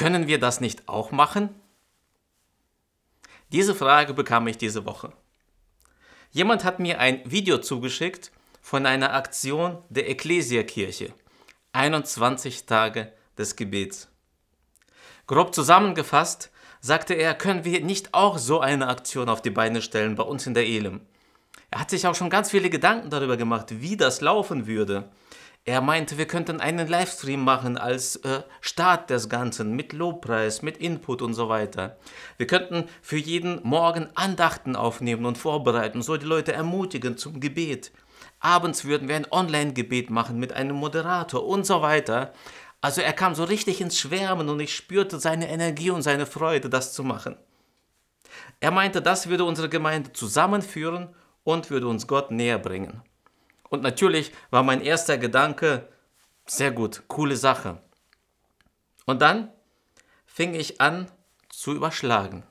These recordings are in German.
Können wir das nicht auch machen? Diese Frage bekam ich diese Woche. Jemand hat mir ein Video zugeschickt von einer Aktion der Ekklesiakirche. 21 Tage des Gebets. Grob zusammengefasst sagte er, können wir nicht auch so eine Aktion auf die Beine stellen bei uns in der Elem? Er hat sich auch schon ganz viele Gedanken darüber gemacht, wie das laufen würde. Er meinte, wir könnten einen Livestream machen als äh, Start des Ganzen mit Lobpreis, mit Input und so weiter. Wir könnten für jeden Morgen Andachten aufnehmen und vorbereiten, so die Leute ermutigen zum Gebet. Abends würden wir ein Online-Gebet machen mit einem Moderator und so weiter. Also er kam so richtig ins Schwärmen und ich spürte seine Energie und seine Freude, das zu machen. Er meinte, das würde unsere Gemeinde zusammenführen und würde uns Gott näher bringen. Und natürlich war mein erster Gedanke, sehr gut, coole Sache. Und dann fing ich an zu überschlagen.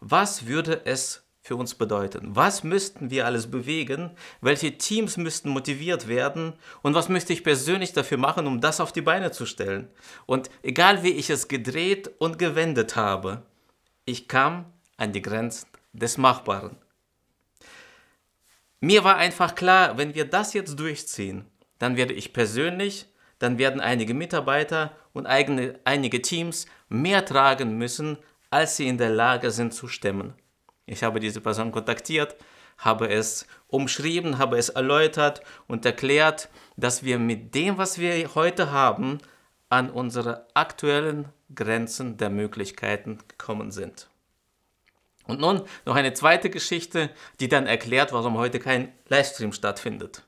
Was würde es für uns bedeuten? Was müssten wir alles bewegen? Welche Teams müssten motiviert werden? Und was müsste ich persönlich dafür machen, um das auf die Beine zu stellen? Und egal wie ich es gedreht und gewendet habe, ich kam an die Grenzen des Machbaren. Mir war einfach klar, wenn wir das jetzt durchziehen, dann werde ich persönlich, dann werden einige Mitarbeiter und eigene, einige Teams mehr tragen müssen, als sie in der Lage sind zu stemmen. Ich habe diese Person kontaktiert, habe es umschrieben, habe es erläutert und erklärt, dass wir mit dem, was wir heute haben, an unsere aktuellen Grenzen der Möglichkeiten gekommen sind. Und nun noch eine zweite Geschichte, die dann erklärt, warum heute kein Livestream stattfindet.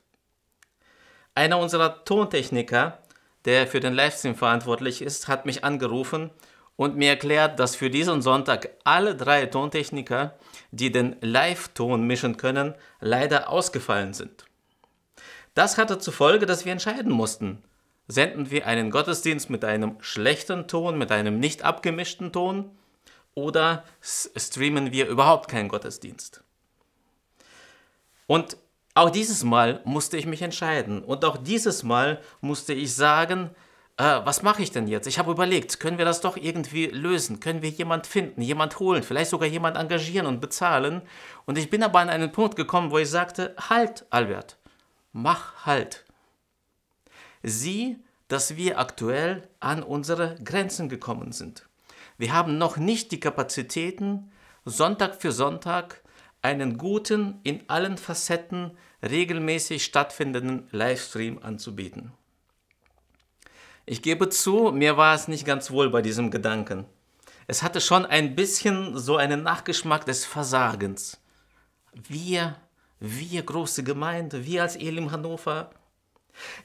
Einer unserer Tontechniker, der für den Livestream verantwortlich ist, hat mich angerufen und mir erklärt, dass für diesen Sonntag alle drei Tontechniker, die den Live-Ton mischen können, leider ausgefallen sind. Das hatte zur Folge, dass wir entscheiden mussten. Senden wir einen Gottesdienst mit einem schlechten Ton, mit einem nicht abgemischten Ton oder streamen wir überhaupt keinen Gottesdienst. Und auch dieses Mal musste ich mich entscheiden. Und auch dieses Mal musste ich sagen, äh, was mache ich denn jetzt? Ich habe überlegt, können wir das doch irgendwie lösen? Können wir jemand finden, jemand holen, vielleicht sogar jemand engagieren und bezahlen? Und ich bin aber an einen Punkt gekommen, wo ich sagte, halt, Albert, mach halt. Sieh, dass wir aktuell an unsere Grenzen gekommen sind. Wir haben noch nicht die Kapazitäten, Sonntag für Sonntag einen guten, in allen Facetten regelmäßig stattfindenden Livestream anzubieten. Ich gebe zu, mir war es nicht ganz wohl bei diesem Gedanken. Es hatte schon ein bisschen so einen Nachgeschmack des Versagens. Wir, wir große Gemeinde, wir als Elim Hannover.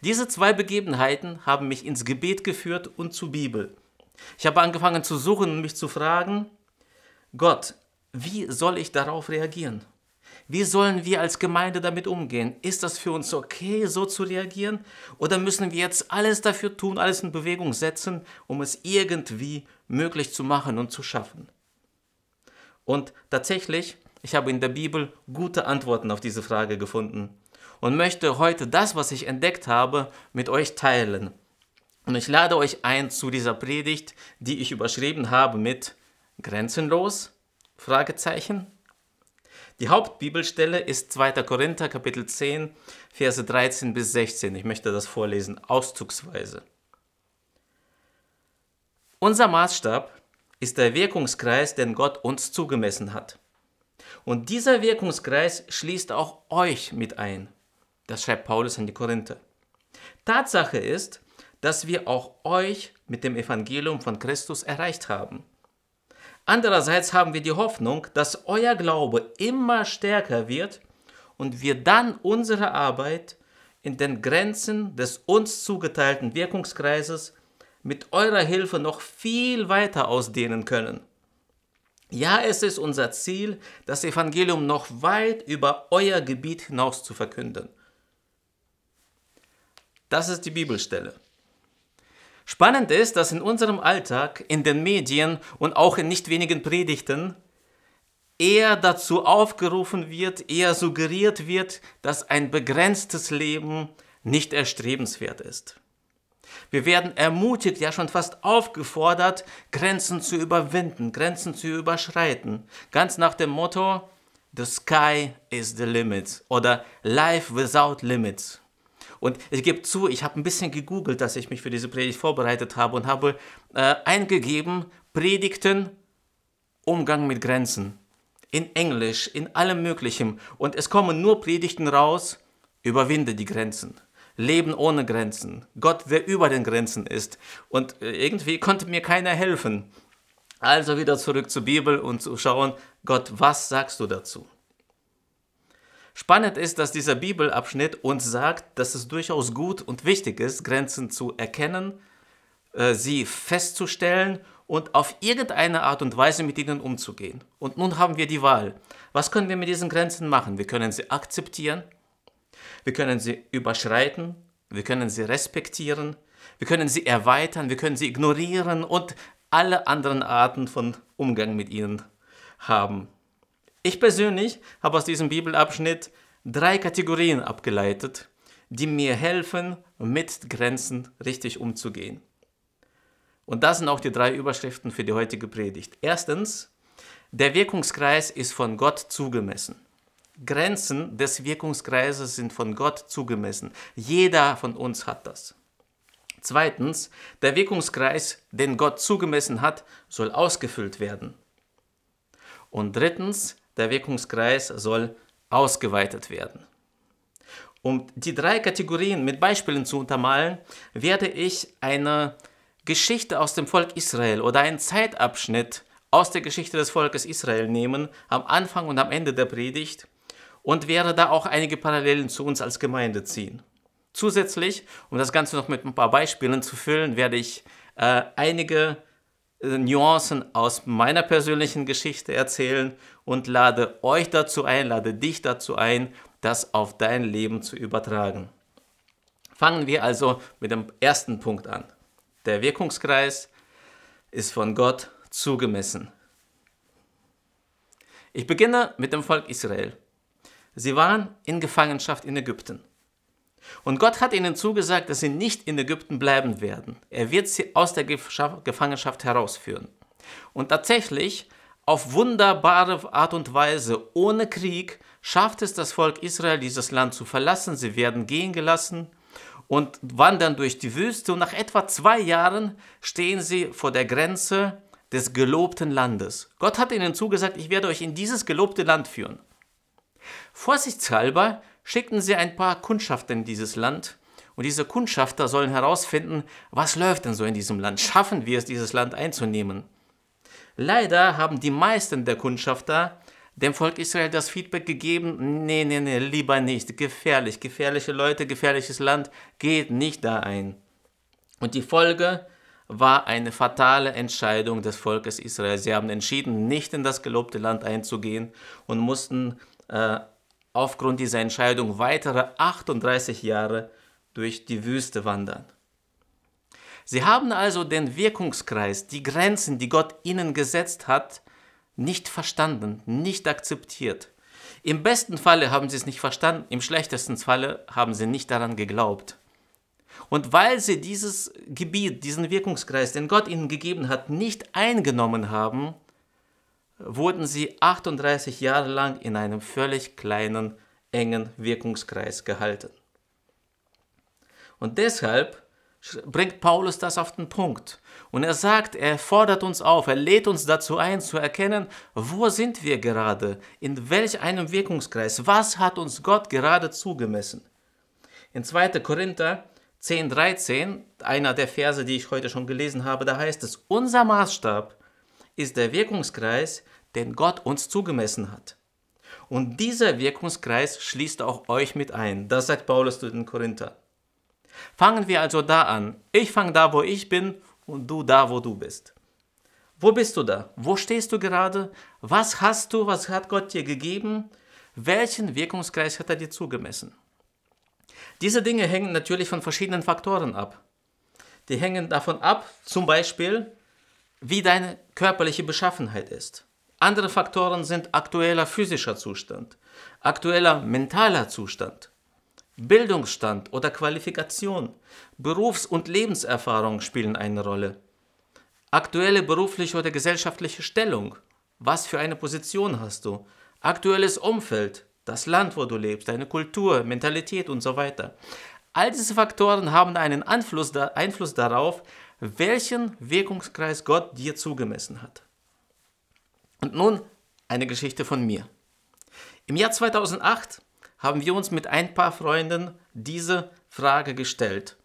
Diese zwei Begebenheiten haben mich ins Gebet geführt und zur Bibel. Ich habe angefangen zu suchen und mich zu fragen, Gott, wie soll ich darauf reagieren? Wie sollen wir als Gemeinde damit umgehen? Ist das für uns okay, so zu reagieren? Oder müssen wir jetzt alles dafür tun, alles in Bewegung setzen, um es irgendwie möglich zu machen und zu schaffen? Und tatsächlich, ich habe in der Bibel gute Antworten auf diese Frage gefunden und möchte heute das, was ich entdeckt habe, mit euch teilen. Und ich lade euch ein zu dieser Predigt, die ich überschrieben habe mit Grenzenlos? Fragezeichen. Die Hauptbibelstelle ist 2. Korinther Kapitel 10, Verse 13 bis 16. Ich möchte das vorlesen, auszugsweise. Unser Maßstab ist der Wirkungskreis, den Gott uns zugemessen hat. Und dieser Wirkungskreis schließt auch euch mit ein. Das schreibt Paulus an die Korinther. Tatsache ist, dass wir auch euch mit dem Evangelium von Christus erreicht haben. Andererseits haben wir die Hoffnung, dass euer Glaube immer stärker wird und wir dann unsere Arbeit in den Grenzen des uns zugeteilten Wirkungskreises mit eurer Hilfe noch viel weiter ausdehnen können. Ja, es ist unser Ziel, das Evangelium noch weit über euer Gebiet hinaus zu verkünden. Das ist die Bibelstelle. Spannend ist, dass in unserem Alltag, in den Medien und auch in nicht wenigen Predigten eher dazu aufgerufen wird, eher suggeriert wird, dass ein begrenztes Leben nicht erstrebenswert ist. Wir werden ermutigt, ja schon fast aufgefordert, Grenzen zu überwinden, Grenzen zu überschreiten. Ganz nach dem Motto, The sky is the limit oder Life without limits. Und ich gebe zu, ich habe ein bisschen gegoogelt, dass ich mich für diese Predigt vorbereitet habe und habe äh, eingegeben, Predigten, Umgang mit Grenzen. In Englisch, in allem Möglichen. Und es kommen nur Predigten raus, überwinde die Grenzen. Leben ohne Grenzen. Gott, der über den Grenzen ist. Und äh, irgendwie konnte mir keiner helfen. Also wieder zurück zur Bibel und zu schauen, Gott, was sagst du dazu? Spannend ist, dass dieser Bibelabschnitt uns sagt, dass es durchaus gut und wichtig ist, Grenzen zu erkennen, äh, sie festzustellen und auf irgendeine Art und Weise mit ihnen umzugehen. Und nun haben wir die Wahl. Was können wir mit diesen Grenzen machen? Wir können sie akzeptieren, wir können sie überschreiten, wir können sie respektieren, wir können sie erweitern, wir können sie ignorieren und alle anderen Arten von Umgang mit ihnen haben. Ich persönlich habe aus diesem Bibelabschnitt drei Kategorien abgeleitet, die mir helfen, mit Grenzen richtig umzugehen. Und das sind auch die drei Überschriften für die heutige Predigt. Erstens, der Wirkungskreis ist von Gott zugemessen. Grenzen des Wirkungskreises sind von Gott zugemessen. Jeder von uns hat das. Zweitens, der Wirkungskreis, den Gott zugemessen hat, soll ausgefüllt werden. Und drittens, der Wirkungskreis soll ausgeweitet werden. Um die drei Kategorien mit Beispielen zu untermalen, werde ich eine Geschichte aus dem Volk Israel oder einen Zeitabschnitt aus der Geschichte des Volkes Israel nehmen, am Anfang und am Ende der Predigt, und werde da auch einige Parallelen zu uns als Gemeinde ziehen. Zusätzlich, um das Ganze noch mit ein paar Beispielen zu füllen, werde ich äh, einige Nuancen aus meiner persönlichen Geschichte erzählen und lade euch dazu ein, lade dich dazu ein, das auf dein Leben zu übertragen. Fangen wir also mit dem ersten Punkt an. Der Wirkungskreis ist von Gott zugemessen. Ich beginne mit dem Volk Israel. Sie waren in Gefangenschaft in Ägypten. Und Gott hat ihnen zugesagt, dass sie nicht in Ägypten bleiben werden. Er wird sie aus der Gefangenschaft herausführen. Und tatsächlich, auf wunderbare Art und Weise, ohne Krieg, schafft es das Volk Israel, dieses Land zu verlassen. Sie werden gehen gelassen und wandern durch die Wüste. Und nach etwa zwei Jahren stehen sie vor der Grenze des gelobten Landes. Gott hat ihnen zugesagt, ich werde euch in dieses gelobte Land führen. Vorsichtshalber schickten sie ein paar Kundschafter in dieses Land. Und diese Kundschafter sollen herausfinden, was läuft denn so in diesem Land? Schaffen wir es, dieses Land einzunehmen? Leider haben die meisten der Kundschafter dem Volk Israel das Feedback gegeben, nee, nee, nee, lieber nicht, gefährlich, gefährliche Leute, gefährliches Land, geht nicht da ein. Und die Folge war eine fatale Entscheidung des Volkes Israel. Sie haben entschieden, nicht in das gelobte Land einzugehen und mussten äh, aufgrund dieser Entscheidung weitere 38 Jahre durch die Wüste wandern. Sie haben also den Wirkungskreis, die Grenzen, die Gott ihnen gesetzt hat, nicht verstanden, nicht akzeptiert. Im besten Falle haben sie es nicht verstanden, im schlechtesten Falle haben sie nicht daran geglaubt. Und weil sie dieses Gebiet, diesen Wirkungskreis, den Gott ihnen gegeben hat, nicht eingenommen haben, wurden sie 38 Jahre lang in einem völlig kleinen, engen Wirkungskreis gehalten. Und deshalb bringt Paulus das auf den Punkt. Und er sagt, er fordert uns auf, er lädt uns dazu ein, zu erkennen, wo sind wir gerade, in welch einem Wirkungskreis, was hat uns Gott gerade zugemessen. In 2. Korinther 10, 13, einer der Verse, die ich heute schon gelesen habe, da heißt es, unser Maßstab ist der Wirkungskreis, den Gott uns zugemessen hat. Und dieser Wirkungskreis schließt auch euch mit ein. Das sagt Paulus zu den Korinther. Fangen wir also da an. Ich fange da, wo ich bin und du da, wo du bist. Wo bist du da? Wo stehst du gerade? Was hast du? Was hat Gott dir gegeben? Welchen Wirkungskreis hat er dir zugemessen? Diese Dinge hängen natürlich von verschiedenen Faktoren ab. Die hängen davon ab, zum Beispiel, wie deine körperliche Beschaffenheit ist. Andere Faktoren sind aktueller physischer Zustand, aktueller mentaler Zustand, Bildungsstand oder Qualifikation, Berufs- und Lebenserfahrung spielen eine Rolle, aktuelle berufliche oder gesellschaftliche Stellung, was für eine Position hast du, aktuelles Umfeld, das Land, wo du lebst, deine Kultur, Mentalität und so weiter. All diese Faktoren haben einen Einfluss, Einfluss darauf, welchen Wirkungskreis Gott dir zugemessen hat. Und nun eine Geschichte von mir. Im Jahr 2008 haben wir uns mit ein paar Freunden diese Frage gestellt.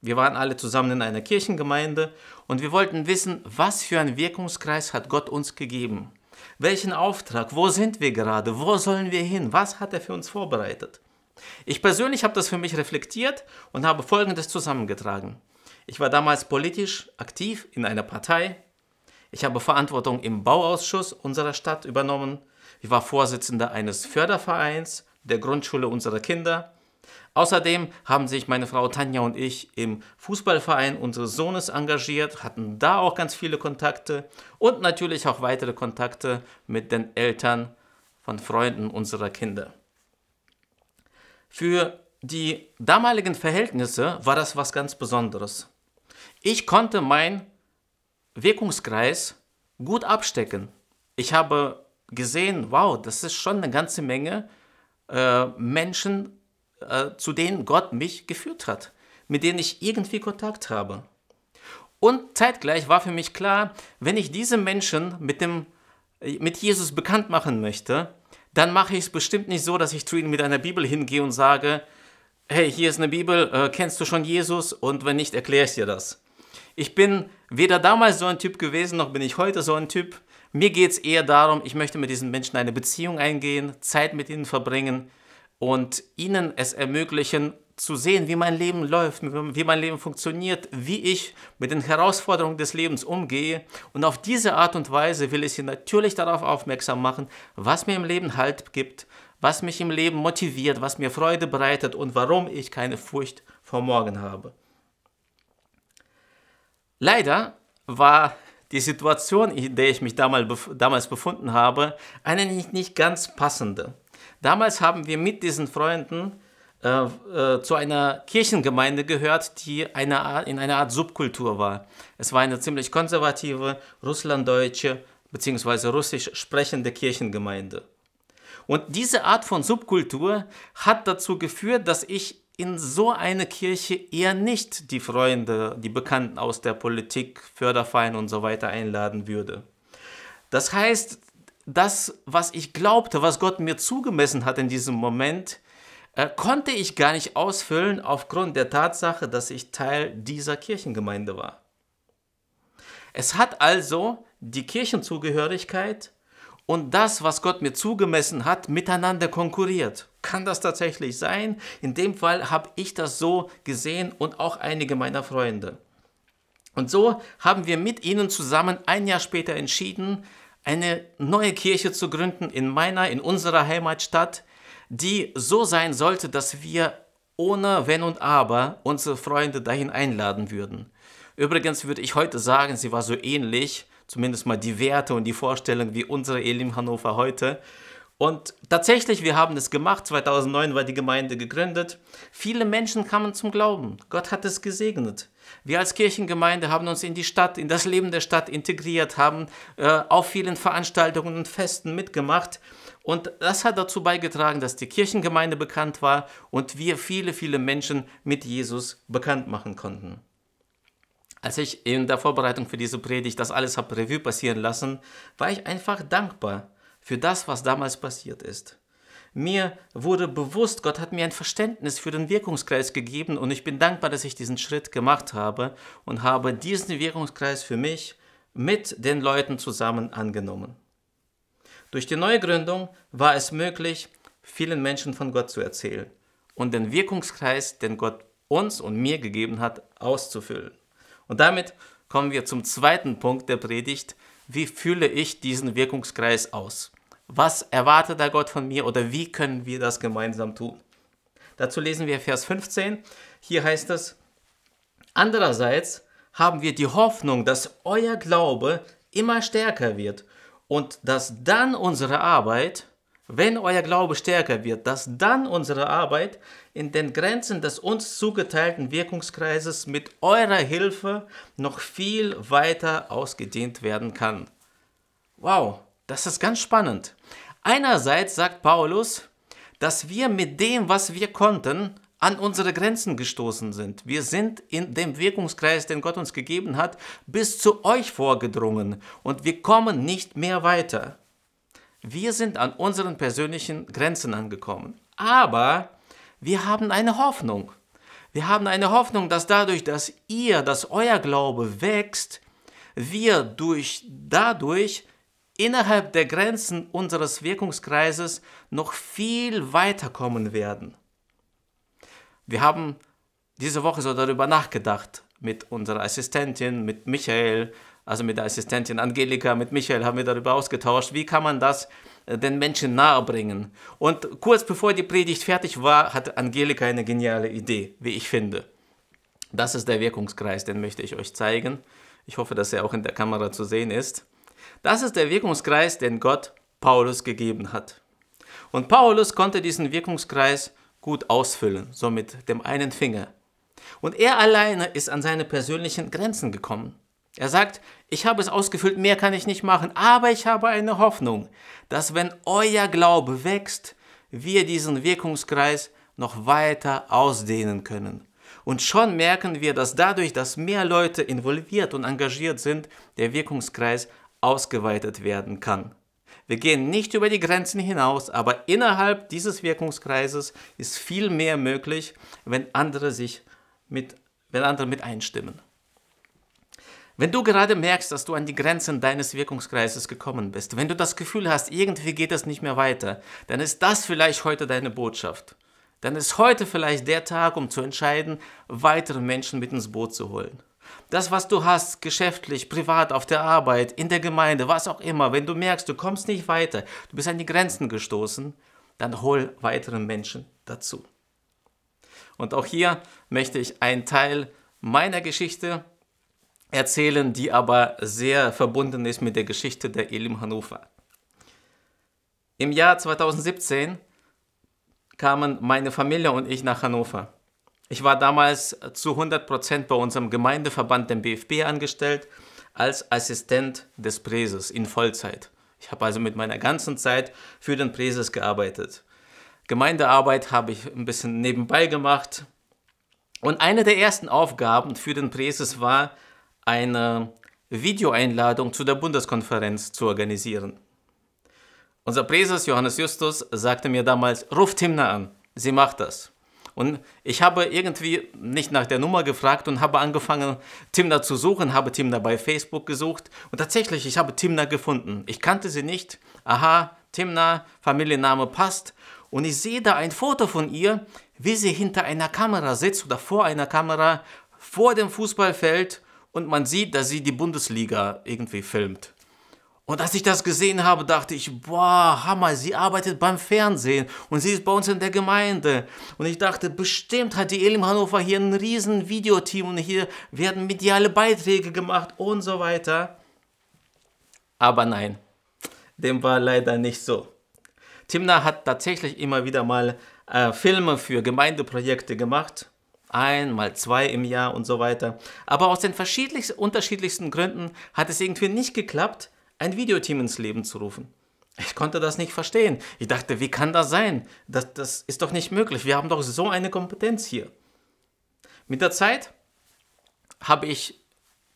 Wir waren alle zusammen in einer Kirchengemeinde und wir wollten wissen, was für einen Wirkungskreis hat Gott uns gegeben? Welchen Auftrag? Wo sind wir gerade? Wo sollen wir hin? Was hat er für uns vorbereitet? Ich persönlich habe das für mich reflektiert und habe Folgendes zusammengetragen. Ich war damals politisch aktiv in einer Partei. Ich habe Verantwortung im Bauausschuss unserer Stadt übernommen. Ich war Vorsitzender eines Fördervereins der Grundschule unserer Kinder. Außerdem haben sich meine Frau Tanja und ich im Fußballverein unseres Sohnes engagiert, hatten da auch ganz viele Kontakte und natürlich auch weitere Kontakte mit den Eltern von Freunden unserer Kinder. Für die damaligen Verhältnisse war das was ganz Besonderes. Ich konnte meinen Wirkungskreis gut abstecken. Ich habe gesehen, wow, das ist schon eine ganze Menge äh, Menschen, äh, zu denen Gott mich geführt hat, mit denen ich irgendwie Kontakt habe. Und zeitgleich war für mich klar, wenn ich diese Menschen mit, dem, mit Jesus bekannt machen möchte, dann mache ich es bestimmt nicht so, dass ich zu ihnen mit einer Bibel hingehe und sage, hey, hier ist eine Bibel, äh, kennst du schon Jesus? Und wenn nicht, erkläre ich dir das. Ich bin weder damals so ein Typ gewesen, noch bin ich heute so ein Typ. Mir geht es eher darum, ich möchte mit diesen Menschen eine Beziehung eingehen, Zeit mit ihnen verbringen und ihnen es ermöglichen, zu sehen, wie mein Leben läuft, wie mein Leben funktioniert, wie ich mit den Herausforderungen des Lebens umgehe. Und auf diese Art und Weise will ich sie natürlich darauf aufmerksam machen, was mir im Leben Halt gibt, was mich im Leben motiviert, was mir Freude bereitet und warum ich keine Furcht vor morgen habe. Leider war die Situation, in der ich mich damals befunden habe, eine nicht, nicht ganz passende. Damals haben wir mit diesen Freunden äh, äh, zu einer Kirchengemeinde gehört, die eine Art, in einer Art Subkultur war. Es war eine ziemlich konservative, russlanddeutsche bzw. russisch sprechende Kirchengemeinde. Und diese Art von Subkultur hat dazu geführt, dass ich in so eine Kirche eher nicht die Freunde, die Bekannten aus der Politik, Förderverein und so weiter einladen würde. Das heißt, das, was ich glaubte, was Gott mir zugemessen hat in diesem Moment, äh, konnte ich gar nicht ausfüllen aufgrund der Tatsache, dass ich Teil dieser Kirchengemeinde war. Es hat also die Kirchenzugehörigkeit und das, was Gott mir zugemessen hat, miteinander konkurriert. Kann das tatsächlich sein? In dem Fall habe ich das so gesehen und auch einige meiner Freunde. Und so haben wir mit ihnen zusammen ein Jahr später entschieden, eine neue Kirche zu gründen in meiner, in unserer Heimatstadt, die so sein sollte, dass wir ohne Wenn und Aber unsere Freunde dahin einladen würden. Übrigens würde ich heute sagen, sie war so ähnlich zumindest mal die Werte und die Vorstellungen wie unsere Elim Hannover heute. Und tatsächlich, wir haben es gemacht. 2009 war die Gemeinde gegründet. Viele Menschen kamen zum Glauben. Gott hat es gesegnet. Wir als Kirchengemeinde haben uns in die Stadt, in das Leben der Stadt integriert, haben äh, auf vielen Veranstaltungen und Festen mitgemacht. Und das hat dazu beigetragen, dass die Kirchengemeinde bekannt war und wir viele, viele Menschen mit Jesus bekannt machen konnten. Als ich in der Vorbereitung für diese Predigt das alles habe Revue passieren lassen, war ich einfach dankbar für das, was damals passiert ist. Mir wurde bewusst, Gott hat mir ein Verständnis für den Wirkungskreis gegeben und ich bin dankbar, dass ich diesen Schritt gemacht habe und habe diesen Wirkungskreis für mich mit den Leuten zusammen angenommen. Durch die Neugründung war es möglich, vielen Menschen von Gott zu erzählen und den Wirkungskreis, den Gott uns und mir gegeben hat, auszufüllen. Und damit kommen wir zum zweiten Punkt der Predigt. Wie fühle ich diesen Wirkungskreis aus? Was erwartet da Gott von mir oder wie können wir das gemeinsam tun? Dazu lesen wir Vers 15. Hier heißt es, andererseits haben wir die Hoffnung, dass euer Glaube immer stärker wird und dass dann unsere Arbeit wenn euer Glaube stärker wird, dass dann unsere Arbeit in den Grenzen des uns zugeteilten Wirkungskreises mit eurer Hilfe noch viel weiter ausgedehnt werden kann. Wow, das ist ganz spannend. Einerseits sagt Paulus, dass wir mit dem, was wir konnten, an unsere Grenzen gestoßen sind. Wir sind in dem Wirkungskreis, den Gott uns gegeben hat, bis zu euch vorgedrungen und wir kommen nicht mehr weiter. Wir sind an unseren persönlichen Grenzen angekommen. Aber wir haben eine Hoffnung. Wir haben eine Hoffnung, dass dadurch, dass ihr, dass euer Glaube wächst, wir durch dadurch innerhalb der Grenzen unseres Wirkungskreises noch viel weiterkommen werden. Wir haben diese Woche so darüber nachgedacht mit unserer Assistentin, mit Michael, also mit der Assistentin Angelika, mit Michael haben wir darüber ausgetauscht, wie kann man das äh, den Menschen nahebringen. Und kurz bevor die Predigt fertig war, hatte Angelika eine geniale Idee, wie ich finde. Das ist der Wirkungskreis, den möchte ich euch zeigen. Ich hoffe, dass er auch in der Kamera zu sehen ist. Das ist der Wirkungskreis, den Gott Paulus gegeben hat. Und Paulus konnte diesen Wirkungskreis gut ausfüllen, so mit dem einen Finger. Und er alleine ist an seine persönlichen Grenzen gekommen. Er sagt, ich habe es ausgefüllt, mehr kann ich nicht machen, aber ich habe eine Hoffnung, dass wenn euer Glaube wächst, wir diesen Wirkungskreis noch weiter ausdehnen können. Und schon merken wir, dass dadurch, dass mehr Leute involviert und engagiert sind, der Wirkungskreis ausgeweitet werden kann. Wir gehen nicht über die Grenzen hinaus, aber innerhalb dieses Wirkungskreises ist viel mehr möglich, wenn andere sich mit, wenn andere mit einstimmen. Wenn du gerade merkst, dass du an die Grenzen deines Wirkungskreises gekommen bist, wenn du das Gefühl hast, irgendwie geht es nicht mehr weiter, dann ist das vielleicht heute deine Botschaft. Dann ist heute vielleicht der Tag, um zu entscheiden, weitere Menschen mit ins Boot zu holen. Das, was du hast, geschäftlich, privat, auf der Arbeit, in der Gemeinde, was auch immer, wenn du merkst, du kommst nicht weiter, du bist an die Grenzen gestoßen, dann hol weitere Menschen dazu. Und auch hier möchte ich einen Teil meiner Geschichte erzählen, die aber sehr verbunden ist mit der Geschichte der Elim Hannover. Im Jahr 2017 kamen meine Familie und ich nach Hannover. Ich war damals zu 100% bei unserem Gemeindeverband, dem BFB, angestellt, als Assistent des Präses in Vollzeit. Ich habe also mit meiner ganzen Zeit für den Präses gearbeitet. Gemeindearbeit habe ich ein bisschen nebenbei gemacht. Und eine der ersten Aufgaben für den Präses war, eine Videoeinladung zu der Bundeskonferenz zu organisieren. Unser Präses Johannes Justus sagte mir damals, ruft Timna an, sie macht das. Und ich habe irgendwie nicht nach der Nummer gefragt und habe angefangen, Timna zu suchen, habe Timna bei Facebook gesucht und tatsächlich, ich habe Timna gefunden. Ich kannte sie nicht. Aha, Timna, Familienname passt. Und ich sehe da ein Foto von ihr, wie sie hinter einer Kamera sitzt oder vor einer Kamera, vor dem Fußballfeld und man sieht, dass sie die Bundesliga irgendwie filmt. Und als ich das gesehen habe, dachte ich, boah, Hammer, sie arbeitet beim Fernsehen und sie ist bei uns in der Gemeinde. Und ich dachte, bestimmt hat die Elim Hannover hier ein riesen Videoteam und hier werden mediale Beiträge gemacht und so weiter. Aber nein, dem war leider nicht so. Timna hat tatsächlich immer wieder mal äh, Filme für Gemeindeprojekte gemacht ein, mal zwei im Jahr und so weiter. Aber aus den unterschiedlichsten Gründen hat es irgendwie nicht geklappt, ein Videoteam ins Leben zu rufen. Ich konnte das nicht verstehen. Ich dachte, wie kann das sein? Das, das ist doch nicht möglich. Wir haben doch so eine Kompetenz hier. Mit der Zeit habe ich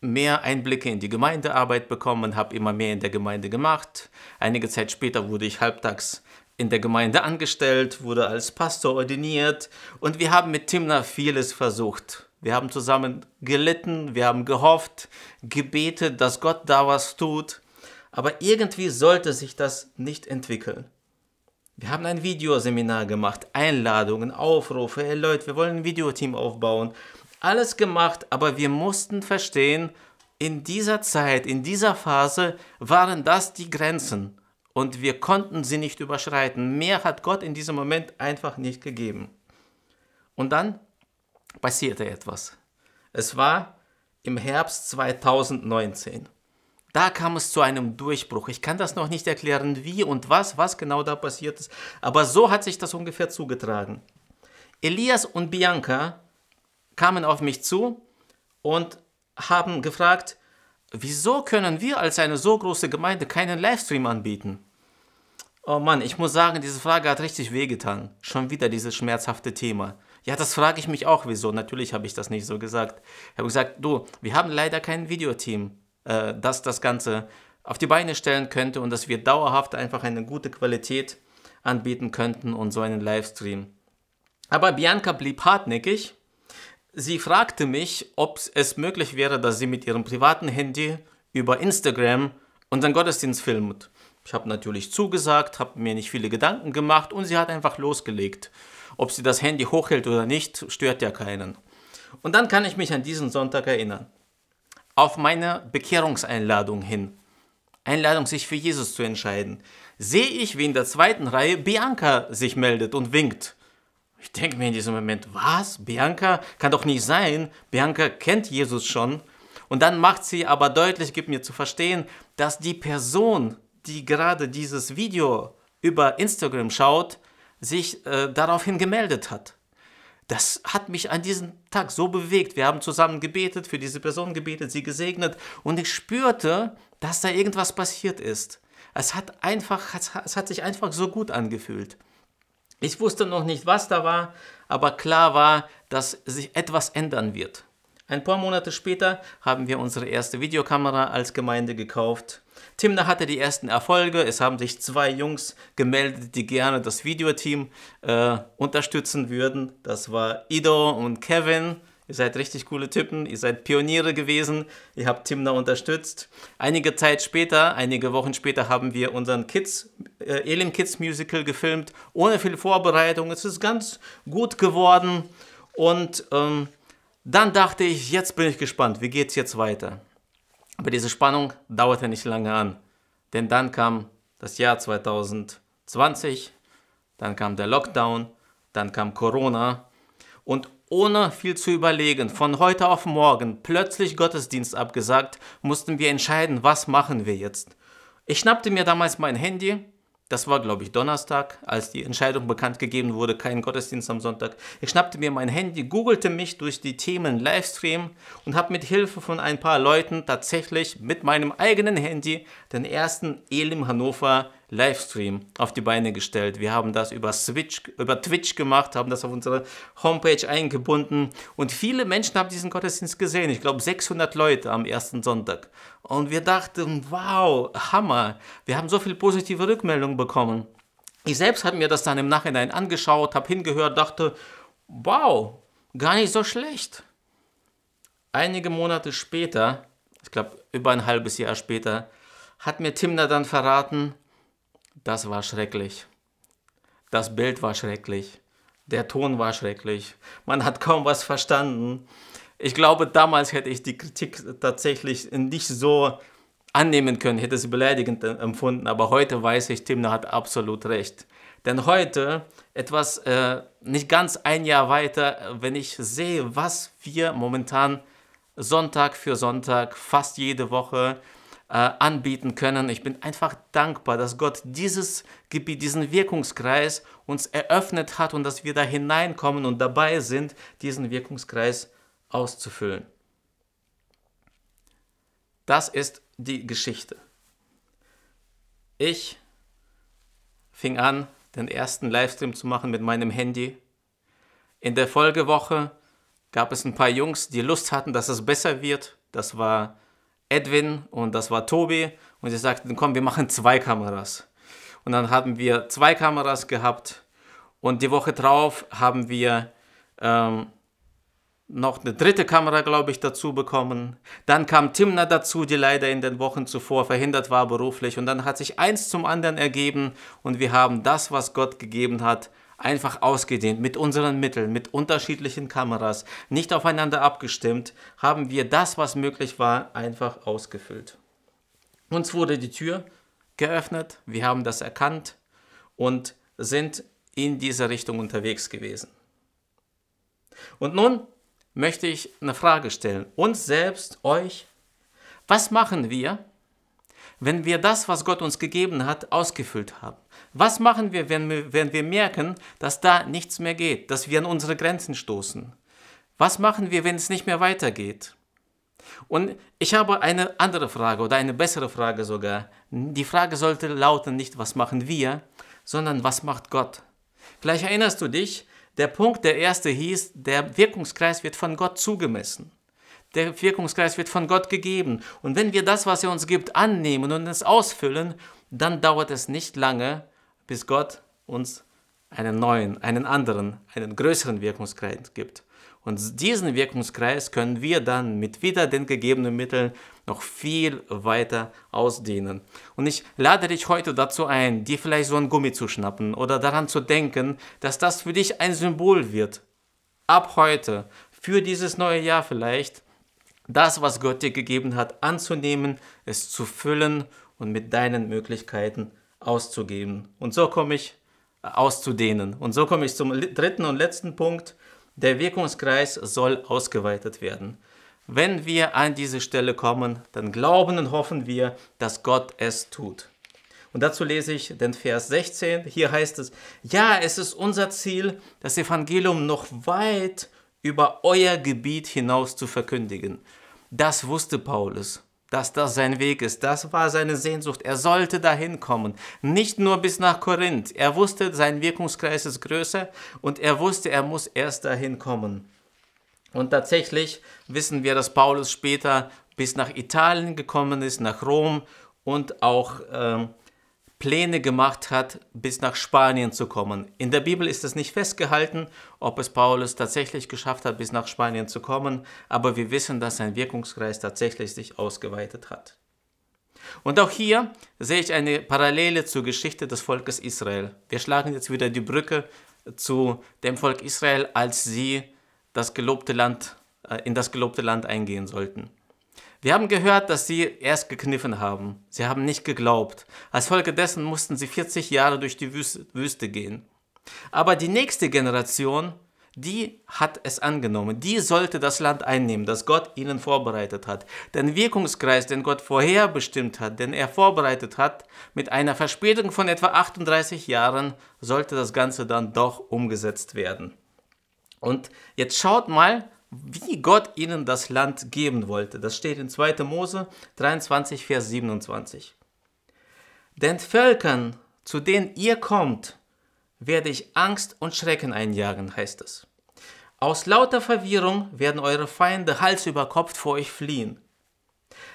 mehr Einblicke in die Gemeindearbeit bekommen, habe immer mehr in der Gemeinde gemacht. Einige Zeit später wurde ich halbtags in der Gemeinde angestellt, wurde als Pastor ordiniert und wir haben mit Timna vieles versucht. Wir haben zusammen gelitten, wir haben gehofft, gebetet, dass Gott da was tut, aber irgendwie sollte sich das nicht entwickeln. Wir haben ein Videoseminar gemacht, Einladungen, Aufrufe, hey Leute, wir wollen ein Videoteam aufbauen. Alles gemacht, aber wir mussten verstehen, in dieser Zeit, in dieser Phase waren das die Grenzen und wir konnten sie nicht überschreiten. Mehr hat Gott in diesem Moment einfach nicht gegeben. Und dann passierte etwas. Es war im Herbst 2019. Da kam es zu einem Durchbruch. Ich kann das noch nicht erklären, wie und was, was genau da passiert ist, aber so hat sich das ungefähr zugetragen. Elias und Bianca kamen auf mich zu und haben gefragt, wieso können wir als eine so große Gemeinde keinen Livestream anbieten? Oh Mann, ich muss sagen, diese Frage hat richtig wehgetan. Schon wieder dieses schmerzhafte Thema. Ja, das frage ich mich auch, wieso. Natürlich habe ich das nicht so gesagt. Ich habe gesagt, du, wir haben leider kein Videoteam, äh, das das Ganze auf die Beine stellen könnte und dass wir dauerhaft einfach eine gute Qualität anbieten könnten und so einen Livestream. Aber Bianca blieb hartnäckig. Sie fragte mich, ob es möglich wäre, dass sie mit ihrem privaten Handy über Instagram unseren Gottesdienst filmt. Ich habe natürlich zugesagt, habe mir nicht viele Gedanken gemacht und sie hat einfach losgelegt. Ob sie das Handy hochhält oder nicht, stört ja keinen. Und dann kann ich mich an diesen Sonntag erinnern. Auf meine Bekehrungseinladung hin. Einladung, sich für Jesus zu entscheiden. Sehe ich, wie in der zweiten Reihe Bianca sich meldet und winkt. Ich denke mir in diesem Moment, was? Bianca? Kann doch nicht sein. Bianca kennt Jesus schon. Und dann macht sie aber deutlich, gibt mir zu verstehen, dass die Person, die gerade dieses Video über Instagram schaut, sich äh, daraufhin gemeldet hat. Das hat mich an diesem Tag so bewegt. Wir haben zusammen gebetet, für diese Person gebetet, sie gesegnet und ich spürte, dass da irgendwas passiert ist. Es hat, einfach, es hat sich einfach so gut angefühlt. Ich wusste noch nicht, was da war, aber klar war, dass sich etwas ändern wird. Ein paar Monate später haben wir unsere erste Videokamera als Gemeinde gekauft. Timna hatte die ersten Erfolge, es haben sich zwei Jungs gemeldet, die gerne das Videoteam äh, unterstützen würden. Das war Ido und Kevin. Ihr seid richtig coole Typen, ihr seid Pioniere gewesen, ihr habt Timna unterstützt. Einige Zeit später, einige Wochen später, haben wir unseren Kids, äh, Elim Kids Musical gefilmt, ohne viel Vorbereitung. Es ist ganz gut geworden und ähm, dann dachte ich, jetzt bin ich gespannt, wie geht es jetzt weiter? Aber diese Spannung dauerte nicht lange an, denn dann kam das Jahr 2020, dann kam der Lockdown, dann kam Corona und ohne viel zu überlegen, von heute auf morgen plötzlich Gottesdienst abgesagt, mussten wir entscheiden, was machen wir jetzt. Ich schnappte mir damals mein Handy das war, glaube ich, Donnerstag, als die Entscheidung bekannt gegeben wurde, kein Gottesdienst am Sonntag. Ich schnappte mir mein Handy, googelte mich durch die Themen Livestream und habe mit Hilfe von ein paar Leuten tatsächlich mit meinem eigenen Handy den ersten Elim Hannover Livestream auf die Beine gestellt. Wir haben das über, Switch, über Twitch gemacht, haben das auf unsere Homepage eingebunden und viele Menschen haben diesen Gottesdienst gesehen. Ich glaube 600 Leute am ersten Sonntag. Und wir dachten, wow, Hammer, wir haben so viele positive Rückmeldungen bekommen. Ich selbst habe mir das dann im Nachhinein angeschaut, habe hingehört, dachte, wow, gar nicht so schlecht. Einige Monate später, ich glaube über ein halbes Jahr später, hat mir Timna dann verraten, das war schrecklich. Das Bild war schrecklich. Der Ton war schrecklich. Man hat kaum was verstanden. Ich glaube, damals hätte ich die Kritik tatsächlich nicht so annehmen können, hätte sie beleidigend empfunden. Aber heute weiß ich, Timna hat absolut recht. Denn heute, etwas äh, nicht ganz ein Jahr weiter, wenn ich sehe, was wir momentan Sonntag für Sonntag, fast jede Woche äh, anbieten können. Ich bin einfach dankbar, dass Gott dieses Gebiet, diesen Wirkungskreis uns eröffnet hat und dass wir da hineinkommen und dabei sind, diesen Wirkungskreis auszufüllen. Das ist die Geschichte. Ich fing an, den ersten Livestream zu machen mit meinem Handy. In der Folgewoche gab es ein paar Jungs, die Lust hatten, dass es besser wird. Das war Edwin und das war Tobi und sie sagten, komm, wir machen zwei Kameras. Und dann haben wir zwei Kameras gehabt und die Woche drauf haben wir ähm, noch eine dritte Kamera, glaube ich, dazu bekommen. Dann kam Timna dazu, die leider in den Wochen zuvor verhindert war beruflich. Und dann hat sich eins zum anderen ergeben und wir haben das, was Gott gegeben hat, einfach ausgedehnt mit unseren Mitteln, mit unterschiedlichen Kameras, nicht aufeinander abgestimmt, haben wir das, was möglich war, einfach ausgefüllt. Uns wurde die Tür geöffnet, wir haben das erkannt und sind in dieser Richtung unterwegs gewesen. Und nun möchte ich eine Frage stellen, uns selbst, euch, was machen wir, wenn wir das, was Gott uns gegeben hat, ausgefüllt haben? Was machen wir wenn, wir, wenn wir merken, dass da nichts mehr geht, dass wir an unsere Grenzen stoßen? Was machen wir, wenn es nicht mehr weitergeht? Und ich habe eine andere Frage oder eine bessere Frage sogar. Die Frage sollte lauten nicht, was machen wir, sondern was macht Gott? Vielleicht erinnerst du dich, der Punkt, der erste hieß, der Wirkungskreis wird von Gott zugemessen. Der Wirkungskreis wird von Gott gegeben. Und wenn wir das, was er uns gibt, annehmen und es ausfüllen, dann dauert es nicht lange, bis Gott uns einen neuen, einen anderen, einen größeren Wirkungskreis gibt. Und diesen Wirkungskreis können wir dann mit wieder den gegebenen Mitteln noch viel weiter ausdehnen. Und ich lade dich heute dazu ein, dir vielleicht so ein Gummi zu schnappen oder daran zu denken, dass das für dich ein Symbol wird. Ab heute, für dieses neue Jahr vielleicht, das, was Gott dir gegeben hat, anzunehmen, es zu füllen und mit deinen Möglichkeiten auszugeben. Und so komme ich äh, auszudehnen. Und so komme ich zum dritten und letzten Punkt. Der Wirkungskreis soll ausgeweitet werden. Wenn wir an diese Stelle kommen, dann glauben und hoffen wir, dass Gott es tut. Und dazu lese ich den Vers 16. Hier heißt es, ja, es ist unser Ziel, das Evangelium noch weit über euer Gebiet hinaus zu verkündigen. Das wusste Paulus dass das sein Weg ist. Das war seine Sehnsucht. Er sollte dahin kommen. Nicht nur bis nach Korinth. Er wusste, sein Wirkungskreis ist größer und er wusste, er muss erst dahin kommen. Und tatsächlich wissen wir, dass Paulus später bis nach Italien gekommen ist, nach Rom und auch äh, Pläne gemacht hat, bis nach Spanien zu kommen. In der Bibel ist es nicht festgehalten, ob es Paulus tatsächlich geschafft hat, bis nach Spanien zu kommen, aber wir wissen, dass sein Wirkungskreis tatsächlich sich ausgeweitet hat. Und auch hier sehe ich eine Parallele zur Geschichte des Volkes Israel. Wir schlagen jetzt wieder die Brücke zu dem Volk Israel, als sie das gelobte Land, äh, in das gelobte Land eingehen sollten. Wir haben gehört, dass sie erst gekniffen haben. Sie haben nicht geglaubt. Als Folge dessen mussten sie 40 Jahre durch die Wüste gehen. Aber die nächste Generation, die hat es angenommen. Die sollte das Land einnehmen, das Gott ihnen vorbereitet hat. Den Wirkungskreis, den Gott vorherbestimmt hat, den er vorbereitet hat, mit einer Verspätung von etwa 38 Jahren sollte das Ganze dann doch umgesetzt werden. Und jetzt schaut mal, wie Gott ihnen das Land geben wollte. Das steht in 2. Mose 23, Vers 27. Den Völkern, zu denen ihr kommt, werde ich Angst und Schrecken einjagen, heißt es. Aus lauter Verwirrung werden eure Feinde Hals über Kopf vor euch fliehen.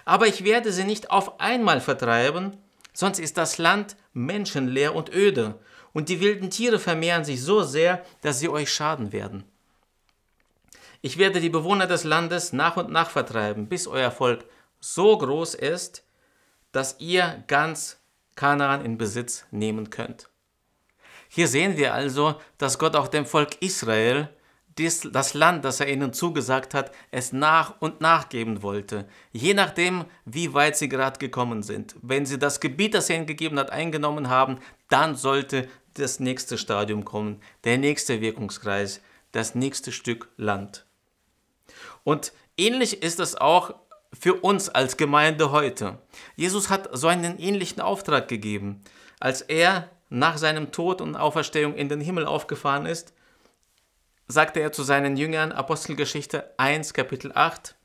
Aber ich werde sie nicht auf einmal vertreiben, sonst ist das Land menschenleer und öde, und die wilden Tiere vermehren sich so sehr, dass sie euch schaden werden. Ich werde die Bewohner des Landes nach und nach vertreiben, bis euer Volk so groß ist, dass ihr ganz Kanaan in Besitz nehmen könnt. Hier sehen wir also, dass Gott auch dem Volk Israel das Land, das er ihnen zugesagt hat, es nach und nach geben wollte, je nachdem, wie weit sie gerade gekommen sind. Wenn sie das Gebiet, das er ihnen gegeben hat, eingenommen haben, dann sollte das nächste Stadium kommen, der nächste Wirkungskreis, das nächste Stück Land. Und ähnlich ist es auch für uns als Gemeinde heute. Jesus hat so einen ähnlichen Auftrag gegeben, als er nach seinem Tod und Auferstehung in den Himmel aufgefahren ist, sagte er zu seinen Jüngern Apostelgeschichte 1 Kapitel 8,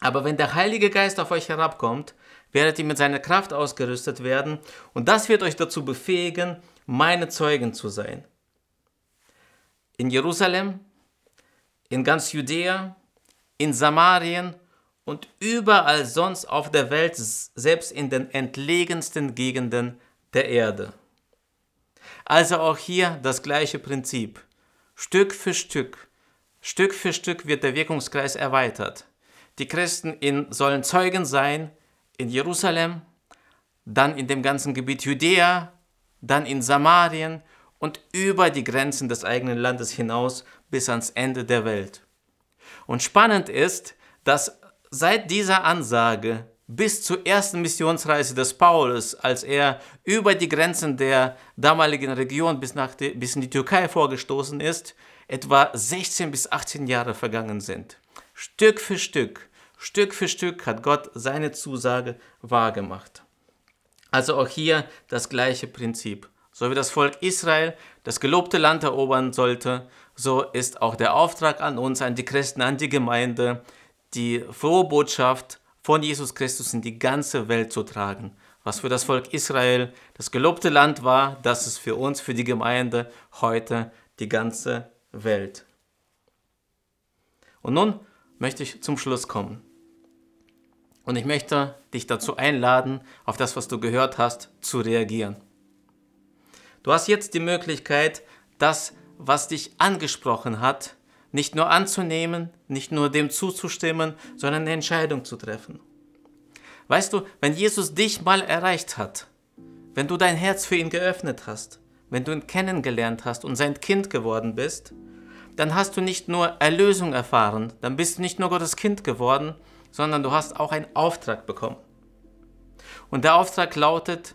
aber wenn der Heilige Geist auf euch herabkommt, werdet ihr mit seiner Kraft ausgerüstet werden und das wird euch dazu befähigen, meine Zeugen zu sein. In Jerusalem, in ganz Judäa, in Samarien und überall sonst auf der Welt, selbst in den entlegensten Gegenden der Erde. Also auch hier das gleiche Prinzip. Stück für Stück, Stück für Stück wird der Wirkungskreis erweitert. Die Christen in, sollen Zeugen sein in Jerusalem, dann in dem ganzen Gebiet Judäa, dann in Samarien und über die Grenzen des eigenen Landes hinaus bis ans Ende der Welt. Und spannend ist, dass seit dieser Ansage bis zur ersten Missionsreise des Paulus, als er über die Grenzen der damaligen Region bis, nach die, bis in die Türkei vorgestoßen ist, etwa 16 bis 18 Jahre vergangen sind. Stück für Stück, Stück für Stück hat Gott seine Zusage wahrgemacht. Also auch hier das gleiche Prinzip. So wie das Volk Israel das gelobte Land erobern sollte, so ist auch der Auftrag an uns, an die Christen, an die Gemeinde, die frohe Botschaft von Jesus Christus in die ganze Welt zu tragen. Was für das Volk Israel das gelobte Land war, das ist für uns, für die Gemeinde heute die ganze Welt. Und nun möchte ich zum Schluss kommen. Und ich möchte dich dazu einladen, auf das, was du gehört hast, zu reagieren. Du hast jetzt die Möglichkeit, das was dich angesprochen hat, nicht nur anzunehmen, nicht nur dem zuzustimmen, sondern eine Entscheidung zu treffen. Weißt du, wenn Jesus dich mal erreicht hat, wenn du dein Herz für ihn geöffnet hast, wenn du ihn kennengelernt hast und sein Kind geworden bist, dann hast du nicht nur Erlösung erfahren, dann bist du nicht nur Gottes Kind geworden, sondern du hast auch einen Auftrag bekommen. Und der Auftrag lautet,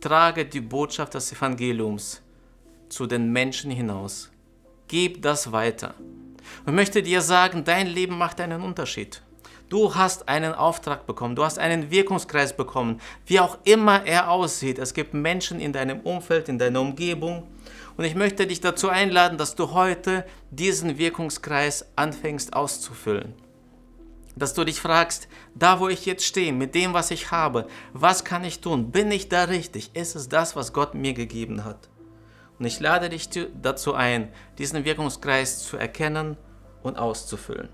trage die Botschaft des Evangeliums zu den Menschen hinaus. Gib das weiter. Und möchte dir sagen, dein Leben macht einen Unterschied. Du hast einen Auftrag bekommen, du hast einen Wirkungskreis bekommen, wie auch immer er aussieht. Es gibt Menschen in deinem Umfeld, in deiner Umgebung. Und ich möchte dich dazu einladen, dass du heute diesen Wirkungskreis anfängst auszufüllen. Dass du dich fragst, da wo ich jetzt stehe, mit dem, was ich habe, was kann ich tun? Bin ich da richtig? Ist es das, was Gott mir gegeben hat? Und ich lade dich dazu ein, diesen Wirkungskreis zu erkennen und auszufüllen.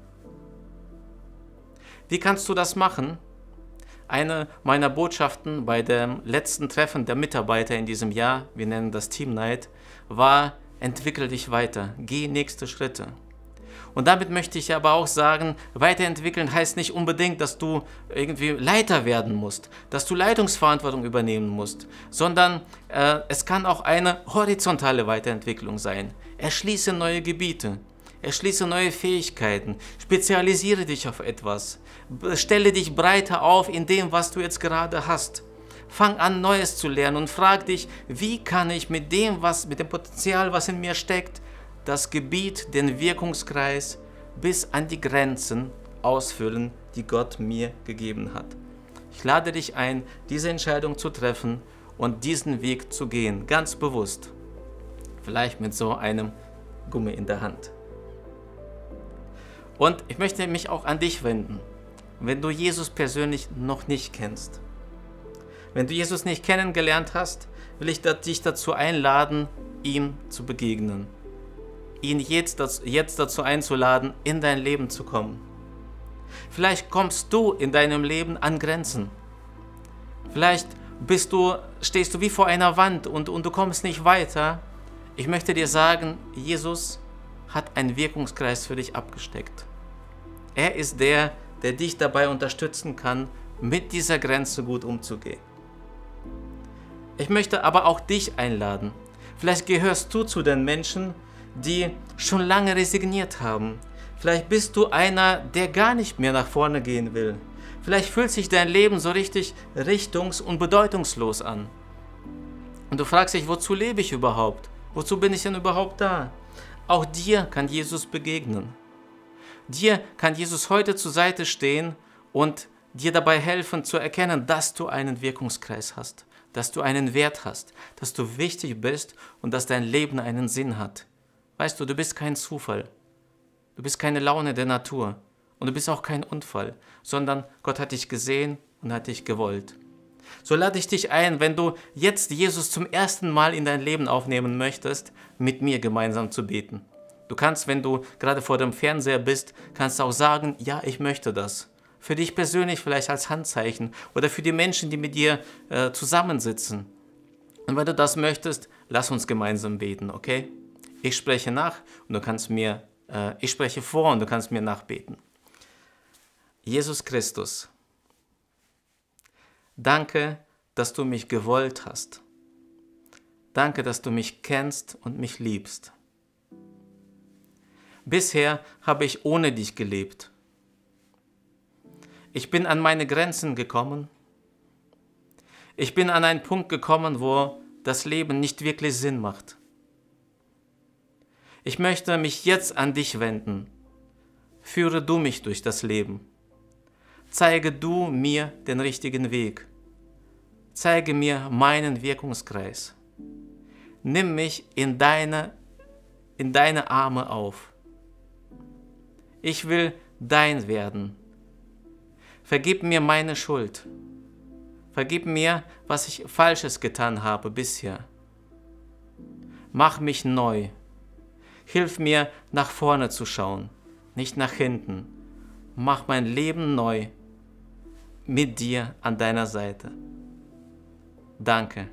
Wie kannst du das machen? Eine meiner Botschaften bei dem letzten Treffen der Mitarbeiter in diesem Jahr, wir nennen das Team Night, war, entwickle dich weiter, geh nächste Schritte. Und damit möchte ich aber auch sagen, weiterentwickeln heißt nicht unbedingt, dass du irgendwie Leiter werden musst, dass du Leitungsverantwortung übernehmen musst, sondern äh, es kann auch eine horizontale Weiterentwicklung sein. Erschließe neue Gebiete. Erschließe neue Fähigkeiten, spezialisiere dich auf etwas, stelle dich breiter auf in dem, was du jetzt gerade hast. Fang an, Neues zu lernen und frag dich, wie kann ich mit dem, was, mit dem Potenzial, was in mir steckt, das Gebiet, den Wirkungskreis bis an die Grenzen ausfüllen, die Gott mir gegeben hat. Ich lade dich ein, diese Entscheidung zu treffen und diesen Weg zu gehen, ganz bewusst. Vielleicht mit so einem Gummi in der Hand. Und ich möchte mich auch an dich wenden, wenn du Jesus persönlich noch nicht kennst. Wenn du Jesus nicht kennengelernt hast, will ich dich dazu einladen, ihm zu begegnen ihn jetzt dazu, jetzt dazu einzuladen, in dein Leben zu kommen. Vielleicht kommst du in deinem Leben an Grenzen. Vielleicht bist du, stehst du wie vor einer Wand und, und du kommst nicht weiter. Ich möchte dir sagen, Jesus hat einen Wirkungskreis für dich abgesteckt. Er ist der, der dich dabei unterstützen kann, mit dieser Grenze gut umzugehen. Ich möchte aber auch dich einladen. Vielleicht gehörst du zu den Menschen, die schon lange resigniert haben. Vielleicht bist du einer, der gar nicht mehr nach vorne gehen will. Vielleicht fühlt sich dein Leben so richtig richtungs- und bedeutungslos an. Und du fragst dich, wozu lebe ich überhaupt? Wozu bin ich denn überhaupt da? Auch dir kann Jesus begegnen. Dir kann Jesus heute zur Seite stehen und dir dabei helfen zu erkennen, dass du einen Wirkungskreis hast, dass du einen Wert hast, dass du wichtig bist und dass dein Leben einen Sinn hat. Weißt du, du bist kein Zufall. Du bist keine Laune der Natur. Und du bist auch kein Unfall, sondern Gott hat dich gesehen und hat dich gewollt. So lade ich dich ein, wenn du jetzt Jesus zum ersten Mal in dein Leben aufnehmen möchtest, mit mir gemeinsam zu beten. Du kannst, wenn du gerade vor dem Fernseher bist, kannst auch sagen, ja, ich möchte das. Für dich persönlich vielleicht als Handzeichen oder für die Menschen, die mit dir äh, zusammensitzen. Und wenn du das möchtest, lass uns gemeinsam beten, okay? Ich spreche nach und du kannst mir, äh, ich spreche vor und du kannst mir nachbeten. Jesus Christus, danke, dass du mich gewollt hast. Danke, dass du mich kennst und mich liebst. Bisher habe ich ohne dich gelebt. Ich bin an meine Grenzen gekommen. Ich bin an einen Punkt gekommen, wo das Leben nicht wirklich Sinn macht. Ich möchte mich jetzt an dich wenden. Führe du mich durch das Leben. Zeige du mir den richtigen Weg. Zeige mir meinen Wirkungskreis. Nimm mich in deine, in deine Arme auf. Ich will dein werden. Vergib mir meine Schuld. Vergib mir, was ich Falsches getan habe bisher. Mach mich neu. Hilf mir, nach vorne zu schauen, nicht nach hinten. Mach mein Leben neu mit dir an deiner Seite. Danke.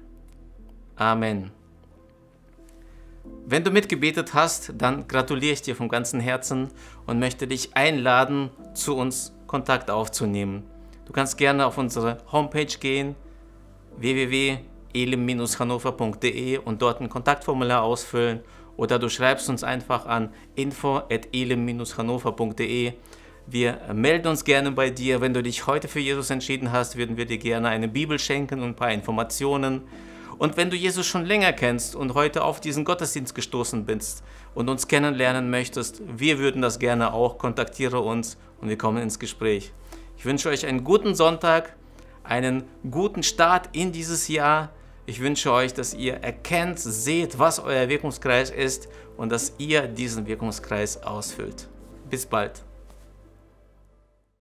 Amen. Wenn du mitgebetet hast, dann gratuliere ich dir von ganzem Herzen und möchte dich einladen, zu uns Kontakt aufzunehmen. Du kannst gerne auf unsere Homepage gehen, www.elim-hannover.de und dort ein Kontaktformular ausfüllen oder du schreibst uns einfach an info.elem-hannover.de. Wir melden uns gerne bei dir. Wenn du dich heute für Jesus entschieden hast, würden wir dir gerne eine Bibel schenken und ein paar Informationen. Und wenn du Jesus schon länger kennst und heute auf diesen Gottesdienst gestoßen bist und uns kennenlernen möchtest, wir würden das gerne auch. Kontaktiere uns und wir kommen ins Gespräch. Ich wünsche euch einen guten Sonntag, einen guten Start in dieses Jahr. Ich wünsche euch, dass ihr erkennt, seht, was euer Wirkungskreis ist und dass ihr diesen Wirkungskreis ausfüllt. Bis bald.